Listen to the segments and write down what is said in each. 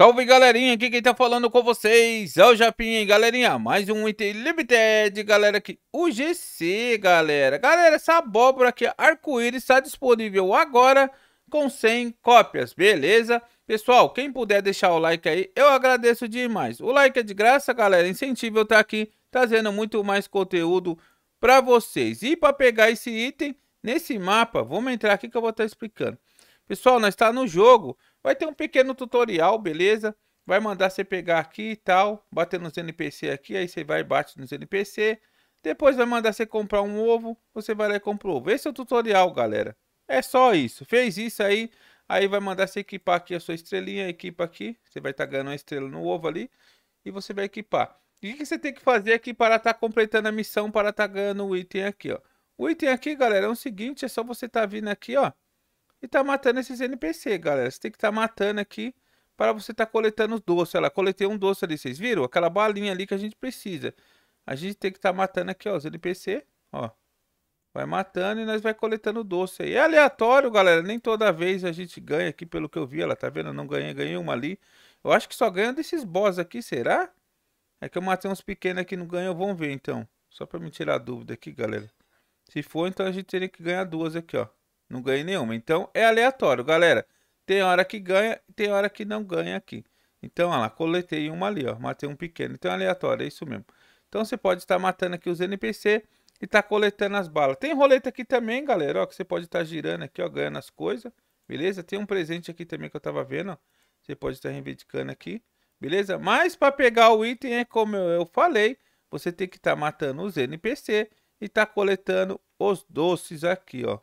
Salve galerinha, aqui quem tá falando com vocês é o Japinha, hein? galerinha, mais um item limited, galera, aqui, o GC, galera, galera, essa abóbora aqui, arco-íris, está disponível agora com 100 cópias, beleza? Pessoal, quem puder deixar o like aí, eu agradeço demais, o like é de graça, galera, é incentivo eu estar tá aqui trazendo muito mais conteúdo para vocês, e para pegar esse item, nesse mapa, vamos entrar aqui que eu vou estar tá explicando. Pessoal, nós está no jogo, Vai ter um pequeno tutorial, beleza? Vai mandar você pegar aqui e tal, bater nos NPC aqui, aí você vai e bate nos NPC. Depois vai mandar você comprar um ovo, você vai lá e compra o ovo. Esse é o tutorial, galera. É só isso. Fez isso aí, aí vai mandar você equipar aqui a sua estrelinha, equipa aqui. Você vai estar tá ganhando uma estrela no ovo ali e você vai equipar. E o que você tem que fazer aqui para estar tá completando a missão, para estar tá ganhando o item aqui, ó. O item aqui, galera, é o seguinte, é só você estar tá vindo aqui, ó e tá matando esses NPC, galera. Você tem que tá matando aqui para você tá coletando os doces. Olha lá, coletei um doce ali, vocês viram? Aquela balinha ali que a gente precisa. A gente tem que tá matando aqui, ó, os NPC, ó. Vai matando e nós vai coletando doce aí. É aleatório, galera. Nem toda vez a gente ganha aqui, pelo que eu vi. Ela tá vendo? Eu não ganhei, ganhei uma ali. Eu acho que só ganha desses boss aqui, será? É que eu matei uns pequenos aqui, não ganhou. Vamos ver, então. Só pra me tirar a dúvida aqui, galera. Se for, então a gente teria que ganhar duas aqui, ó. Não ganhei nenhuma. Então é aleatório, galera. Tem hora que ganha, tem hora que não ganha aqui. Então, olha lá, coletei uma ali, ó. Matei um pequeno. Então é aleatório, é isso mesmo. Então você pode estar matando aqui os NPC e tá coletando as balas. Tem roleta aqui também, galera, ó, que você pode estar girando aqui, ó, ganhando as coisas. Beleza? Tem um presente aqui também que eu tava vendo, ó. Você pode estar reivindicando aqui. Beleza? Mas para pegar o item, é como eu falei, você tem que estar matando os NPC e tá coletando os doces aqui, ó.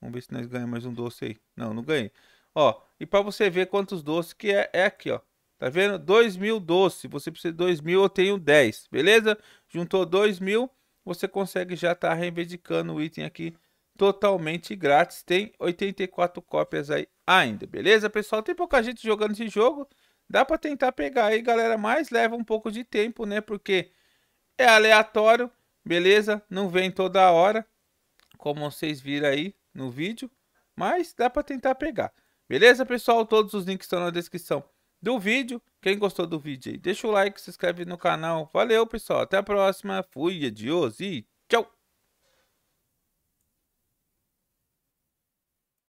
Vamos ver se nós ganhamos mais um doce aí. Não, não ganhei. Ó, e para você ver quantos doces que é, é aqui, ó. Tá vendo? 2 mil doce. Você precisa de 2 mil, eu tenho 10. Beleza? Juntou 2 mil, você consegue já estar tá reivindicando o item aqui totalmente grátis. Tem 84 cópias aí ainda. Beleza, pessoal? Tem pouca gente jogando esse jogo. Dá para tentar pegar aí, galera. Mas leva um pouco de tempo, né? Porque é aleatório. Beleza? Não vem toda hora. Como vocês viram aí, no vídeo, mas dá para tentar pegar. Beleza, pessoal? Todos os links estão na descrição do vídeo. Quem gostou do vídeo aí, deixa o like, se inscreve no canal. Valeu, pessoal. Até a próxima. Fui, adios e tchau!